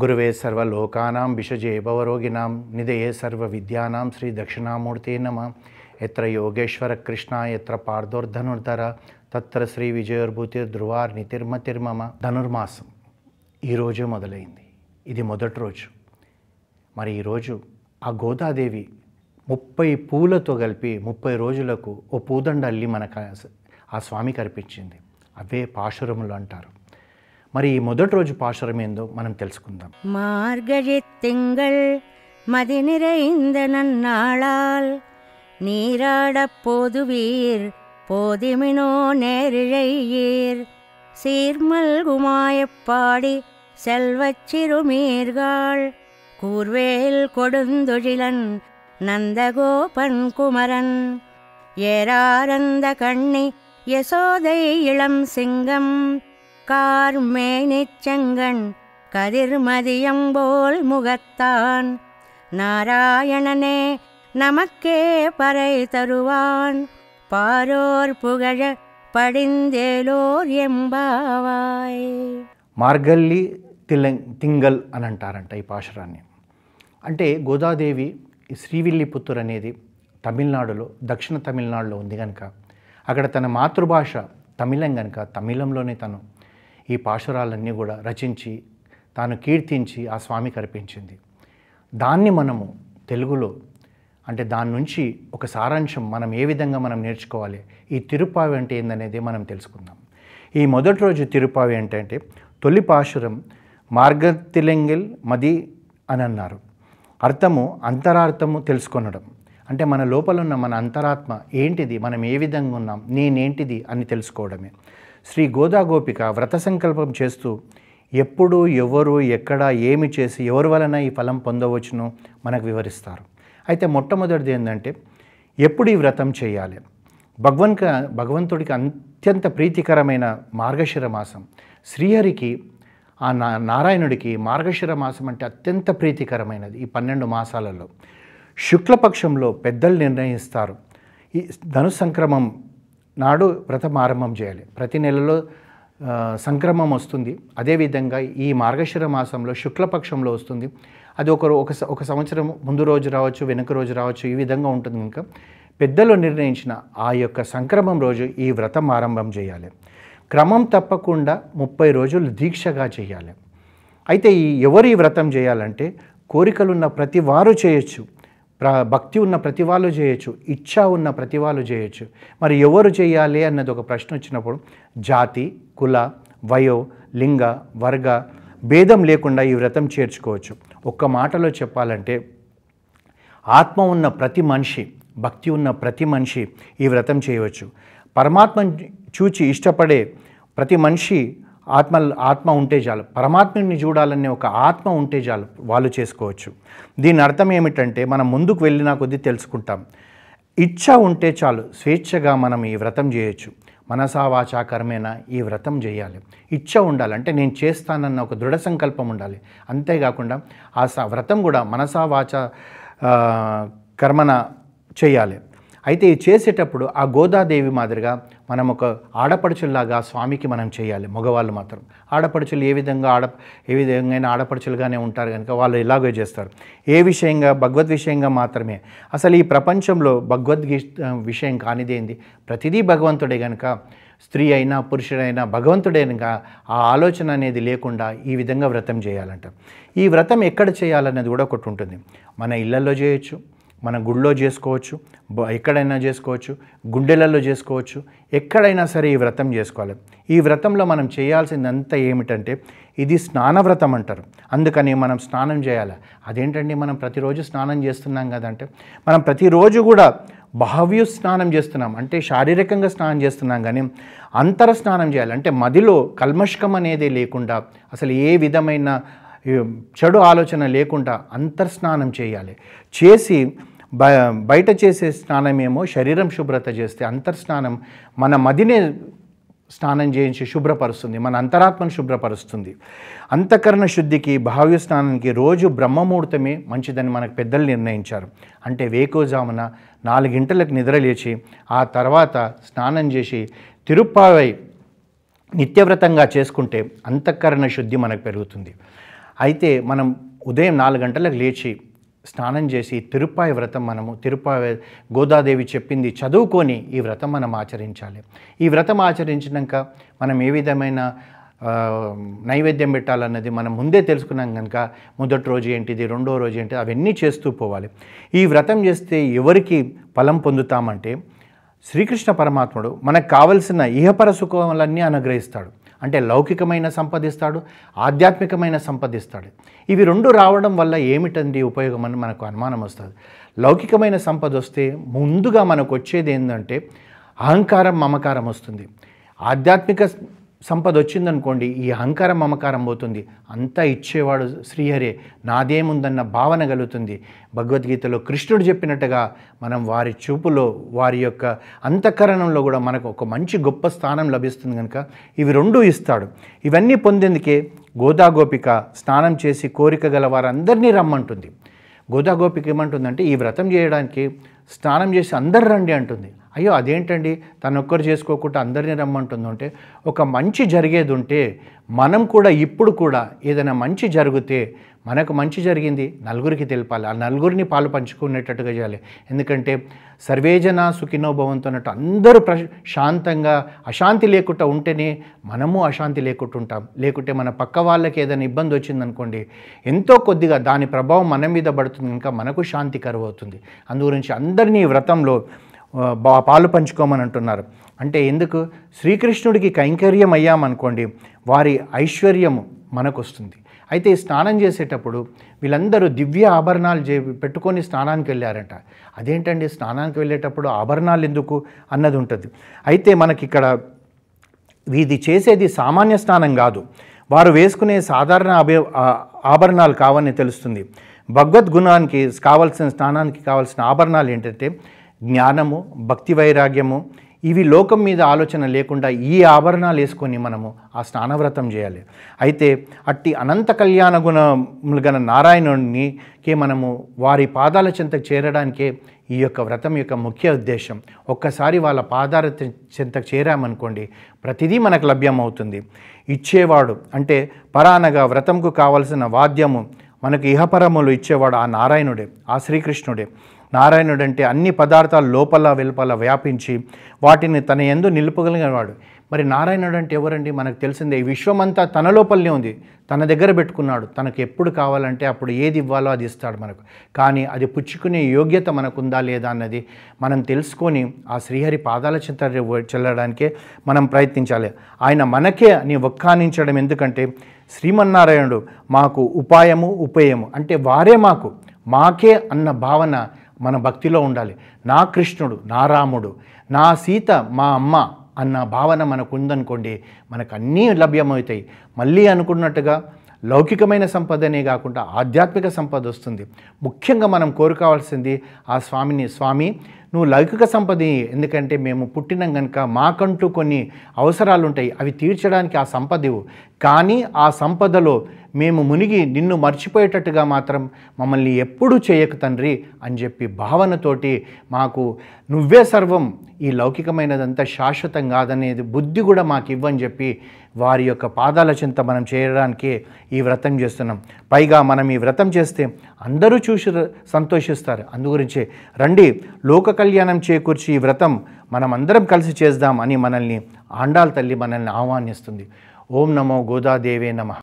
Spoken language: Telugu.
గురువే సర్వలోకానాం విషజే భవరోగిణాం నిధయే సర్వ విద్యానాం శ్రీ దక్షిణామూర్తి నమ ఎత్ర యోగేశ్వర కృష్ణ ఎత్ర పార్దోర్ధనుర్ధర తత్ర శ్రీ ధృవార్ నితిర్మ తిర్మమ ధనుర్మాసం ఈరోజే మొదలైంది ఇది మొదటి రోజు మరి ఈరోజు ఆ గోదాదేవి ముప్పై పూలతో కలిపి ముప్పై రోజులకు ఓ పూదండ అల్లి మనకు ఆ స్వామికి అర్పించింది అవే పాశురములు అంటారు మరి ఈ మొదటి రోజు పాశరం ఏందో మనం తెలుసుకుందాం మార్గజి తింగల్ మది நிறைந்த நன்னாளால் நீராடப் போதுவீர் போதிமினோ நேரிழையீர் சீர்மல்குமாயப்பாடி செல்வச் சிறுமீர்காள் கூர்வேல் கொடுந்தொழிலன் நந்தகோபன் குமரன் ஏராரந்த கண்ணி யசோதை இளம் சிங்கம் கார்மேனிச் కదిర్మదియం கதிர்மதியம்போல் முகத்தான் நாராயணனே நமக்கே பறை தருவான் பாரோர் புகழ పడిందేలోర్ ఎంబావాయ్ మార్గల్లి తిలం తింగల్ అని అంటారంట ఈ పాశురాన్ని అంటే గోదాదేవి శ్రీవిల్లిపుత్తూర్ అనేది తమిళనాడులో దక్షిణ తమిళనాడులో ఉంది కనుక అక్కడ తన మాతృభాష తమిళం కనుక తమిళంలోనే తను ఈ పాశురాలన్నీ కూడా రచించి తాను కీర్తించి ఆ స్వామికి అర్పించింది దాన్ని మనము తెలుగులో అంటే దాని నుంచి ఒక సారాంశం మనం ఏ విధంగా మనం నేర్చుకోవాలి ఈ తిరుపావి అంటే ఏందనేది మనం తెలుసుకుందాం ఈ మొదటి రోజు తిరుపావి ఏంటంటే తొలి పాశురం మార్గతిలెంగిల్ మది అని అన్నారు అర్థము అంతరార్థము తెలుసుకొనడం అంటే మన లోపల ఉన్న మన అంతరాత్మ ఏంటిది మనం ఏ విధంగా ఉన్నాం నేనేంటిది అని తెలుసుకోవడమే శ్రీ గోదాగోపిక వ్రత సంకల్పం చేస్తూ ఎప్పుడు ఎవరు ఎక్కడ ఏమి చేసి ఎవరి వలన ఈ ఫలం పొందవచ్చును మనకు వివరిస్తారు అయితే మొట్టమొదటిది ఏంటంటే ఎప్పుడు ఈ వ్రతం చేయాలి భగవన్ భగవంతుడికి అత్యంత ప్రీతికరమైన మార్గశిర మాసం శ్రీహరికి ఆ నా నారాయణుడికి మార్గశిర మాసం అంటే అత్యంత ప్రీతికరమైనది ఈ పన్నెండు మాసాలలో శుక్లపక్షంలో పెద్దలు నిర్ణయిస్తారు ఈ ధను సంక్రమం నాడు వ్రతం ఆరంభం చేయాలి ప్రతి నెలలో సంక్రమం వస్తుంది అదేవిధంగా ఈ మార్గశిర మాసంలో శుక్లపక్షంలో వస్తుంది అది ఒక ఒక ఒక సంవత్సరం ముందు రోజు రావచ్చు వెనుక రోజు రావచ్చు ఈ విధంగా ఉంటుంది ఇంకా పెద్దలు నిర్ణయించిన ఆ యొక్క సంక్రమం రోజు ఈ వ్రతం ఆరంభం చేయాలి క్రమం తప్పకుండా ముప్పై రోజులు దీక్షగా చేయాలి అయితే ఈ ఎవరు ఈ వ్రతం చేయాలంటే కోరికలున్న ప్రతి వారు చేయొచ్చు ప్ర భక్తి ఉన్న ప్రతి వాళ్ళు చేయొచ్చు ఇచ్ఛ ఉన్న ప్రతి వాళ్ళు చేయొచ్చు మరి ఎవరు చేయాలి అన్నది ఒక ప్రశ్న వచ్చినప్పుడు జాతి కుల వయో లింగ వర్గ భేదం లేకుండా ఈ వ్రతం చేర్చుకోవచ్చు ఒక్క మాటలో చెప్పాలంటే ఆత్మ ఉన్న ప్రతి మనిషి భక్తి ఉన్న ప్రతి మనిషి ఈ వ్రతం చేయవచ్చు పరమాత్మ చూచి ఇష్టపడే ప్రతి మనిషి ఆత్మ ఆత్మ ఉంటే చాలు పరమాత్మని చూడాలనే ఒక ఆత్మ ఉంటే చాలు వాళ్ళు చేసుకోవచ్చు దీని అర్థం ఏమిటంటే మనం ముందుకు వెళ్ళినా కొద్దీ తెలుసుకుంటాం ఇచ్చ ఉంటే చాలు స్వేచ్ఛగా మనం ఈ వ్రతం చేయొచ్చు మనసావాచా కర్మేణ ఈ వ్రతం చేయాలి ఇచ్చ ఉండాలి అంటే నేను చేస్తానన్న ఒక దృఢ సంకల్పం ఉండాలి అంతేకాకుండా ఆ వ్రతం కూడా మనసావాచ కర్మన చేయాలి అయితే చేసేటప్పుడు ఆ గోదాదేవి మాదిరిగా మనం ఒక ఆడపడుచుల్లాగా స్వామికి మనం చేయాలి మగవాళ్ళు మాత్రం ఆడపడుచులు ఏ విధంగా ఆడ ఏ విధంగా ఆడపడుచులుగానే ఉంటారు కనుక వాళ్ళు ఇలాగే చేస్తారు ఏ విషయంగా భగవద్ విషయంగా మాత్రమే అసలు ఈ ప్రపంచంలో భగవద్గీ విషయం కానిదేంది ప్రతిదీ భగవంతుడే కనుక స్త్రీ అయినా పురుషుడైనా భగవంతుడైనగా ఆ ఆలోచన అనేది లేకుండా ఈ విధంగా వ్రతం చేయాలంట ఈ వ్రతం ఎక్కడ చేయాలన్నది కూడా ఒకటి ఉంటుంది మన ఇళ్లలో చేయొచ్చు మన గుళ్ళో చేసుకోవచ్చు ఎక్కడైనా చేసుకోవచ్చు గుండెలలో చేసుకోవచ్చు ఎక్కడైనా సరే ఈ వ్రతం చేసుకోవాలి ఈ వ్రతంలో మనం చేయాల్సిందంతా ఏమిటంటే ఇది స్నాన వ్రతం అంటారు అందుకని మనం స్నానం చేయాలి అదేంటండి మనం ప్రతిరోజు స్నానం చేస్తున్నాం కదంటే మనం ప్రతిరోజు కూడా బాహ్య స్నానం చేస్తున్నాం అంటే శారీరకంగా స్నానం చేస్తున్నాం కానీ అంతర స్నానం చేయాలి అంటే మదిలో కల్మష్కం అనేది లేకుండా అసలు ఏ విధమైన చెడు ఆలోచన లేకుండా అంతర్స్నానం చేయాలి చేసి బ బయట చేసే స్నానమేమో శరీరం శుభ్రత చేస్తే అంతర్స్నానం మన మదిని స్నానం చేయించి శుభ్రపరుస్తుంది మన అంతరాత్మను శుభ్రపరుస్తుంది అంతఃకరణ శుద్ధికి భావ్య స్నానానికి రోజు బ్రహ్మముహూర్తమే మంచిదని మనకు పెద్దలు నిర్ణయించారు అంటే వేకోజామున నాలుగింటలకు లేచి ఆ తర్వాత స్నానం చేసి తిరుప్పావై నిత్యవ్రతంగా చేసుకుంటే అంతఃకరణ శుద్ధి మనకు పెరుగుతుంది అయితే మనం ఉదయం నాలుగు గంటలకు లేచి స్నానం చేసి తిరుపాయి వ్రతం మనము తిరుపాయి గోదాదేవి చెప్పింది చదువుకొని ఈ వ్రతం మనం ఆచరించాలి ఈ వ్రతం ఆచరించినాక మనం ఏ విధమైన నైవేద్యం పెట్టాలన్నది మనం ముందే తెలుసుకున్నాం కనుక మొదటి రోజు ఏంటిది రెండో రోజు ఏంటి అవన్నీ చేస్తూ పోవాలి ఈ వ్రతం చేస్తే ఎవరికి ఫలం పొందుతామంటే శ్రీకృష్ణ పరమాత్ముడు మనకు కావలసిన ఇహపర సుఖములన్నీ అనుగ్రహిస్తాడు అంటే లౌకికమైన సంపదిస్తాడు ఆధ్యాత్మికమైన సంపదిస్తాడు ఇవి రెండు రావడం వల్ల ఏమిటండి ఉపయోగం అని మనకు అనుమానం వస్తుంది లౌకికమైన సంపద వస్తే ముందుగా మనకు వచ్చేది ఏంటంటే అహంకారం మమకారం వస్తుంది ఆధ్యాత్మిక సంపద వచ్చిందనుకోండి ఈ అహంకారం మమకారం పోతుంది అంతా ఇచ్చేవాడు శ్రీహరే నాదేముందన్న భావన కలుగుతుంది భగవద్గీతలో కృష్ణుడు చెప్పినట్టుగా మనం వారి చూపులో వారి యొక్క అంతఃకరణంలో కూడా మనకు ఒక మంచి గొప్ప స్థానం లభిస్తుంది కనుక ఇవి రెండూ ఇస్తాడు ఇవన్నీ పొందేందుకే గోదాగోపిక స్నానం చేసి కోరిక గల వారందరినీ రమ్మంటుంది గోదాగోపిక ఏమంటుందంటే ఈ వ్రతం చేయడానికి స్నానం చేసి అందరు రండి అంటుంది అయ్యో అదేంటండి తను ఒక్కరు చేసుకోకుండా అందరినీ రమ్మంటుందంటే ఒక మంచి జరిగేది ఉంటే మనం కూడా ఇప్పుడు కూడా ఏదైనా మంచి జరిగితే మనకు మంచి జరిగింది నలుగురికి తెలిపాలి ఆ నలుగురిని పాలు పంచుకునేటట్టుగా చేయాలి ఎందుకంటే సర్వేజన సుఖినోభవంతో అన్నట్టు అందరూ ప్రశాంతంగా శాంతంగా అశాంతి లేకుండా ఉంటేనే మనము అశాంతి లేకుండా ఉంటాం లేకుంటే మన పక్క వాళ్ళకి ఏదైనా ఇబ్బంది వచ్చిందనుకోండి ఎంతో కొద్దిగా దాని ప్రభావం మన మీద పడుతుంది ఇంకా మనకు శాంతి కరువు అవుతుంది అందుగురించి అందరినీ వ్రతంలో పాలు పంచుకోమని అంటున్నారు అంటే ఎందుకు శ్రీకృష్ణుడికి కైంకర్యం అయ్యామనుకోండి వారి ఐశ్వర్యము మనకు వస్తుంది అయితే స్నానం చేసేటప్పుడు వీళ్ళందరూ దివ్య ఆభరణాలు చే పెట్టుకొని స్నానానికి వెళ్ళారంట అదేంటండి స్నానానికి వెళ్ళేటప్పుడు ఆభరణాలు ఎందుకు అన్నది ఉంటుంది అయితే మనకి ఇక్కడ ఇది చేసేది సామాన్య స్నానం కాదు వారు వేసుకునే సాధారణ అభి ఆభరణాలు కావని తెలుస్తుంది భగవద్గుణానికి కావాల్సిన స్నానానికి కావాల్సిన ఆభరణాలు ఏంటంటే జ్ఞానము భక్తి వైరాగ్యము ఇవి లోకం మీద ఆలోచన లేకుండా ఈ ఆభరణాలు వేసుకొని మనము ఆ స్నానవ్రతం చేయాలి అయితే అట్టి అనంత కళ్యాణ గుణములు గల నారాయణునికే మనము వారి పాదాల చెంతకు చేరడానికే ఈ యొక్క వ్రతం యొక్క ముఖ్య ఉద్దేశం ఒక్కసారి వాళ్ళ పాదాల చెంతకు చేరామనుకోండి ప్రతిదీ మనకు లభ్యమవుతుంది ఇచ్చేవాడు అంటే పరానగా వ్రతంకు కావలసిన వాద్యము మనకు ఇహపరములు ఇచ్చేవాడు ఆ నారాయణుడే ఆ శ్రీకృష్ణుడే నారాయణుడు అంటే అన్ని పదార్థాలు లోపల వెలుపల వ్యాపించి వాటిని తన ఎందు నిలుపగలిగినవాడు మరి నారాయణుడు అంటే ఎవరండి మనకు తెలిసిందే ఈ విశ్వమంతా తన లోపలనే ఉంది తన దగ్గర పెట్టుకున్నాడు తనకు ఎప్పుడు కావాలంటే అప్పుడు ఏది ఇవ్వాలో అది ఇస్తాడు మనకు కానీ అది పుచ్చుకునే యోగ్యత మనకుందా లేదా అన్నది మనం తెలుసుకొని ఆ శ్రీహరి పాదాల చింత చెల్లడానికే మనం ప్రయత్నించాలి ఆయన మనకే అని ఒక్కానించడం ఎందుకంటే శ్రీమన్నారాయణుడు మాకు ఉపాయము ఉపేయము అంటే వారే మాకు మాకే అన్న భావన మన భక్తిలో ఉండాలి నా కృష్ణుడు నా రాముడు నా సీత మా అమ్మ అన్న భావన మనకు ఉందనుకోండి మనకు అన్నీ లభ్యమవుతాయి మళ్ళీ అనుకున్నట్టుగా లౌకికమైన సంపదనే కాకుండా ఆధ్యాత్మిక సంపద వస్తుంది ముఖ్యంగా మనం కోరుకోవాల్సింది ఆ స్వామిని స్వామి నువ్వు లౌకిక సంపదని ఎందుకంటే మేము పుట్టినాం కనుక మాకంటూ కొన్ని అవసరాలు ఉంటాయి అవి తీర్చడానికి ఆ సంపద ఇవ్వు కానీ ఆ సంపదలో మేము మునిగి నిన్ను మర్చిపోయేటట్టుగా మాత్రం మమ్మల్ని ఎప్పుడూ చేయకు తండ్రి అని చెప్పి భావనతోటి మాకు నువ్వే సర్వం ఈ లౌకికమైనదంతా శాశ్వతం కాదనేది బుద్ధి కూడా మాకు ఇవ్వని చెప్పి వారి యొక్క పాదాల చింత మనం చేయడానికి ఈ వ్రతం చేస్తున్నాం పైగా మనం ఈ వ్రతం చేస్తే అందరూ చూసి సంతోషిస్తారు అందుగురించి రండి లోక కళ్యాణం చేకూర్చి ఈ వ్రతం మనం అందరం కలిసి చేద్దాం అని మనల్ని ఆండాల తల్లి మనల్ని ఆహ్వానిస్తుంది ఓం నమో గోదాదేవే నమ